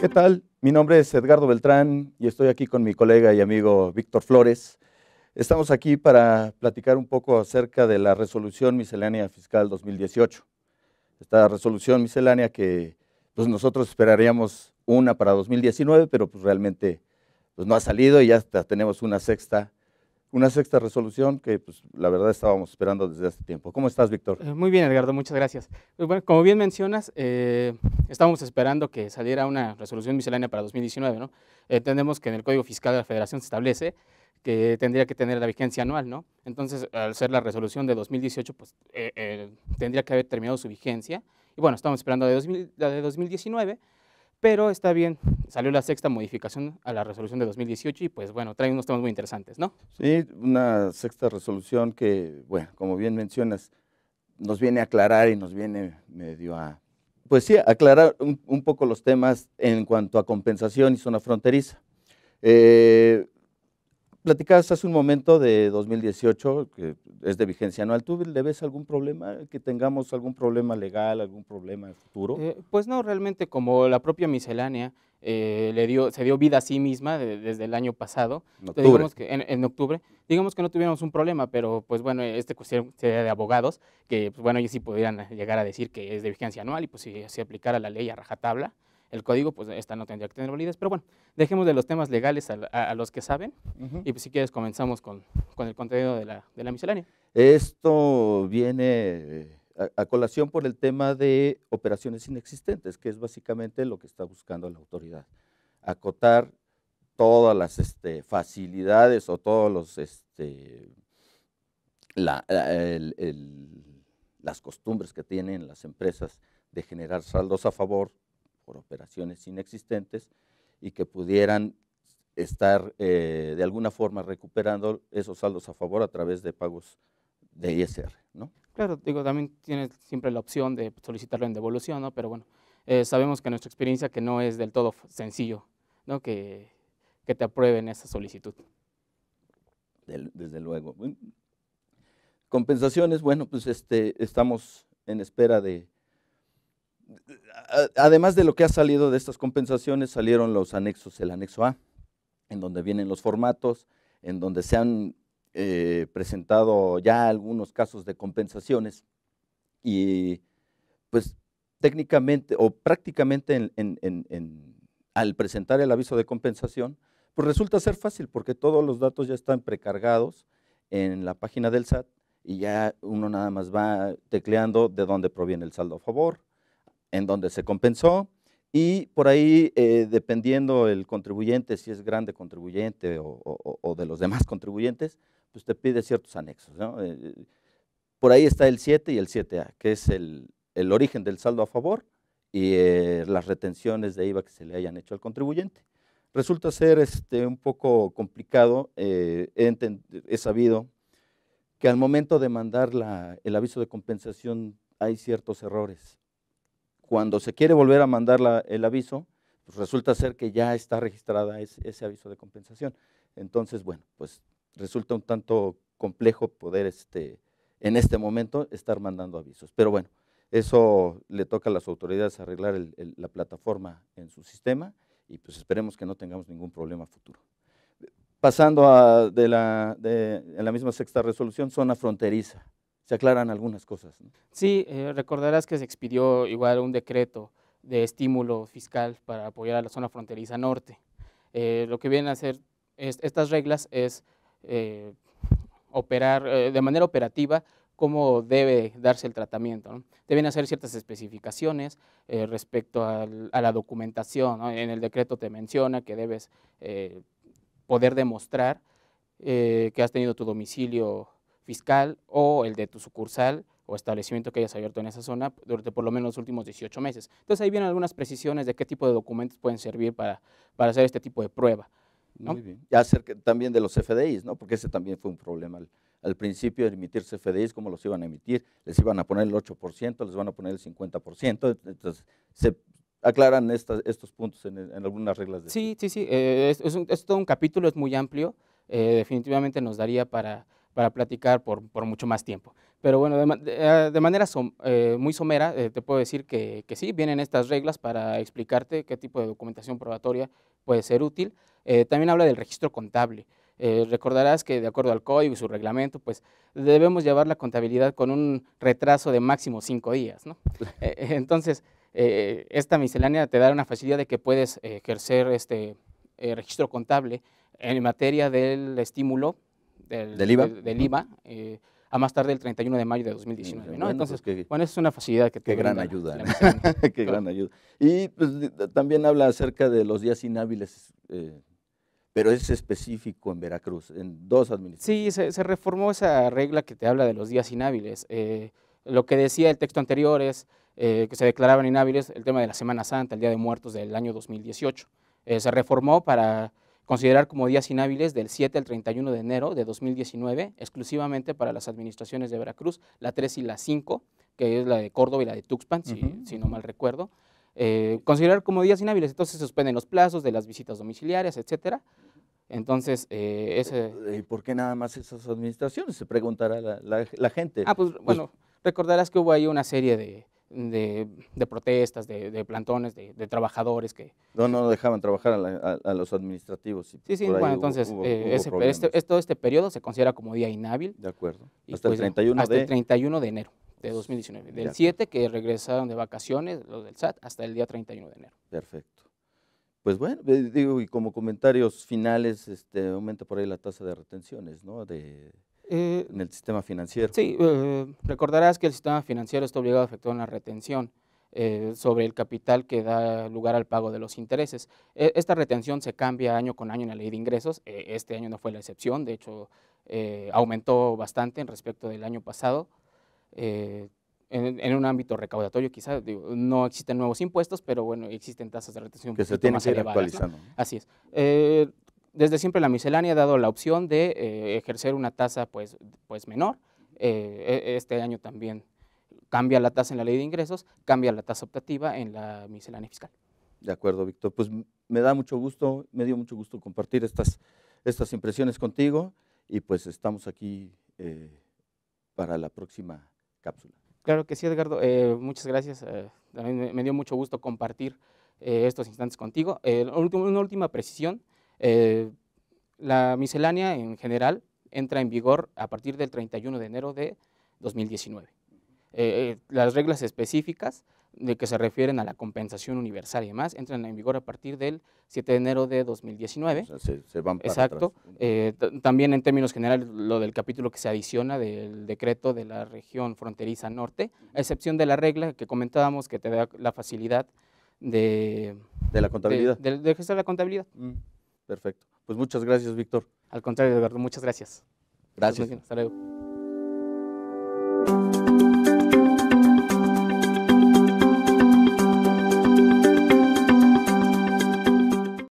¿Qué tal? Mi nombre es Edgardo Beltrán y estoy aquí con mi colega y amigo Víctor Flores. Estamos aquí para platicar un poco acerca de la resolución miscelánea fiscal 2018. Esta resolución miscelánea que pues nosotros esperaríamos una para 2019, pero pues realmente pues no ha salido y ya tenemos una sexta una sexta resolución que pues, la verdad estábamos esperando desde hace tiempo. ¿Cómo estás, Víctor? Eh, muy bien, Edgardo, muchas gracias. Pues, bueno, como bien mencionas, eh, estábamos esperando que saliera una resolución miscelánea para 2019. ¿no? Entendemos eh, que en el Código Fiscal de la Federación se establece que tendría que tener la vigencia anual, ¿no? Entonces, al ser la resolución de 2018, pues tendría que haber terminado su vigencia. Y bueno, estamos esperando de, la de 2019 pero está bien, salió la sexta modificación a la resolución de 2018 y pues bueno, trae unos temas muy interesantes, ¿no? Sí, una sexta resolución que, bueno, como bien mencionas, nos viene a aclarar y nos viene medio a, pues sí, aclarar un, poco los temas en cuanto a compensación y zona fronteriza. Eh, platicabas hace un momento de 2018, que es de vigencia anual. ¿Tú le ves algún problema, que tengamos algún problema legal, algún problema en futuro? Eh, pues no, realmente como la propia miscelánea eh, le dio, se dio vida a sí misma desde el año pasado, en octubre. Digamos que, en, octubre, digamos que no tuviéramos un problema, pero pues bueno, este cuestión sería de abogados, que pues bueno, ellos sí podrían llegar a decir que es de vigencia anual y pues si se si aplicara la ley a rajatabla, el código, pues esta no tendría que tener validez. Pero bueno, dejemos de los temas legales a, los que saben y pues, si quieres comenzamos con, el contenido de la, de la, miscelánea. Esto viene eh, a, colación por el tema de operaciones inexistentes, que es básicamente lo que está buscando la autoridad. Acotar todas las este, facilidades o todos los... Este, las costumbres que tienen las empresas de generar saldos a favor por operaciones inexistentes y que pudieran estar eh, de alguna forma recuperando esos saldos a favor a través de pagos de ISR, ¿no? Claro, digo, también tienes siempre la opción de solicitarlo en devolución, ¿no? Pero bueno, eh, sabemos que nuestra experiencia que no es del todo sencillo, ¿no? Que, que te aprueben esa solicitud. desde luego. Compensaciones, bueno, pues este, estamos en espera de, además de lo que ha salido de estas compensaciones, salieron los anexos, el anexo A, en donde vienen los formatos, en donde se han eh, presentado ya algunos casos de compensaciones y pues técnicamente o prácticamente al presentar el aviso de compensación, pues resulta ser fácil porque todos los datos ya están precargados en la página del SAT y ya uno nada más va tecleando de dónde proviene el saldo a favor, en donde se compensó y por ahí, eh, dependiendo el contribuyente, si es grande contribuyente o, de los demás contribuyentes, pues te pide ciertos anexos. Eh, eh, por ahí está el 7 y el 7A, que es el, origen del saldo a favor y las retenciones de IVA que se le hayan hecho al contribuyente. Resulta ser este, un poco complicado, he, sabido que al momento de mandar la, el aviso de compensación hay ciertos errores cuando se quiere volver a mandar el aviso, pues resulta ser que ya está registrada ese aviso de compensación. Entonces, bueno, pues resulta un tanto complejo poder este, en este momento estar mandando avisos. Pero bueno, eso le toca a las autoridades arreglar la plataforma en su sistema y pues esperemos que no tengamos ningún problema futuro. Pasando a de la, la misma sexta resolución, zona fronteriza se aclaran algunas cosas. Sí, eh, recordarás que se expidió igual un decreto de estímulo fiscal para apoyar a la zona fronteriza norte. Eh, lo que vienen a hacer estas reglas es eh, operar de manera operativa cómo debe darse el tratamiento. Deben hacer ciertas especificaciones respecto a la documentación. En el decreto te menciona que debes poder demostrar que has tenido tu domicilio fiscal o el de tu sucursal o establecimiento que hayas abierto en esa zona durante por lo menos los últimos 18 meses. Entonces ahí vienen algunas precisiones de qué tipo de documentos pueden servir para, para hacer este tipo de prueba. Muy bien. Y acerca también de los FDIs, ¿no? porque ese también fue un problema. Al, principio de emitir FDIs, ¿cómo los iban a emitir? Les iban a poner el 8%, les van a poner el 50%, entonces se, aclaran estos puntos en, algunas reglas. De sí, sí, sí, eh, es, todo un capítulo, es muy amplio, eh, definitivamente nos daría para para platicar por, mucho más tiempo. Pero bueno, de, eh, manera eh, muy somera, eh, te puedo decir que, sí, vienen estas reglas para explicarte qué tipo de documentación probatoria puede ser útil. también habla del registro contable. recordarás que de acuerdo al código y su reglamento, pues debemos llevar la contabilidad con un retraso de máximo cinco días. ¿no? entonces, esta miscelánea te da una facilidad de que puedes ejercer este registro contable en materia del estímulo del, ¿De eh, a más tarde el 31 de mayo de 2019. Bueno, pues Entonces, es una facilidad que... Qué gran ayuda. qué gran ayuda. Y pues, también habla acerca de los días inhábiles, eh, pero es específico en Veracruz, en dos administraciones. Sí, se, reformó esa regla que te habla de los días inhábiles. Eh, lo que decía el texto anterior es que se declaraban inhábiles el tema de la Semana Santa, el Día de Muertos del año 2018. se reformó para considerar como días inhábiles del 7 al 31 de enero de 2019, exclusivamente para las administraciones de Veracruz, la 3 y la 5, que es la de Córdoba y la de Tuxpan, si, no mal recuerdo. Eh, considerar como días inhábiles, entonces se suspenden los plazos de las visitas domiciliarias, etcétera. Entonces, eh, ese... Eh, ¿Y por qué nada más esas administraciones? Se preguntará la, gente. Ah, pues, pues bueno, recordarás que hubo ahí una serie de, de, protestas, de, plantones, de, trabajadores que... No, no dejaban trabajar a, los administrativos. sí, sí, bueno, entonces eh, este, todo este periodo se considera como día inhábil. De acuerdo. Hasta, el, 31 pues, hasta de... el 31 de enero de 2019. Del 7 que regresaron de vacaciones los del SAT hasta el día 31 de enero. Perfecto. Pues bueno, eh, digo, y como comentarios finales, este, aumenta por ahí la tasa de retenciones, ¿no? De, eh, en el sistema financiero. Sí, eh, recordarás que el sistema financiero está obligado a efectuar una retención eh, sobre el capital que da lugar al pago de los intereses. E, esta retención se cambia año con año en la ley de ingresos. E, este año no fue la excepción, de hecho aumentó bastante en respecto del año pasado. En, un ámbito recaudatorio quizás no existen nuevos impuestos, pero bueno, existen tasas de retención que se tienen actualizando. Así es desde siempre la miscelánea ha dado la opción de eh, ejercer una tasa pues, pues menor. Eh, e, este año también cambia la tasa en la ley de ingresos, cambia la tasa optativa en la miscelánea fiscal. De acuerdo, Víctor. Pues me da mucho gusto, me dio mucho gusto compartir estas, estas impresiones contigo y pues estamos aquí eh, para la próxima cápsula. Claro que sí, Edgardo. muchas gracias. también me, dio mucho gusto compartir estos instantes contigo. una última precisión. Eh, la miscelánea en general entra en vigor a partir del 31 de enero de 2019. Eh, eh, las reglas específicas de que se refieren a la compensación universal y demás entran en vigor a partir del 7 de enero de 2019. Exacto. Eh, también en términos generales lo del capítulo que se adiciona del decreto de la región fronteriza norte, a excepción de la regla que comentábamos que te da la facilidad de... De la contabilidad. De, la contabilidad. Mm. Perfecto. Pues muchas gracias, Víctor. Al contrario, Eduardo, muchas gracias. Gracias. Hasta luego.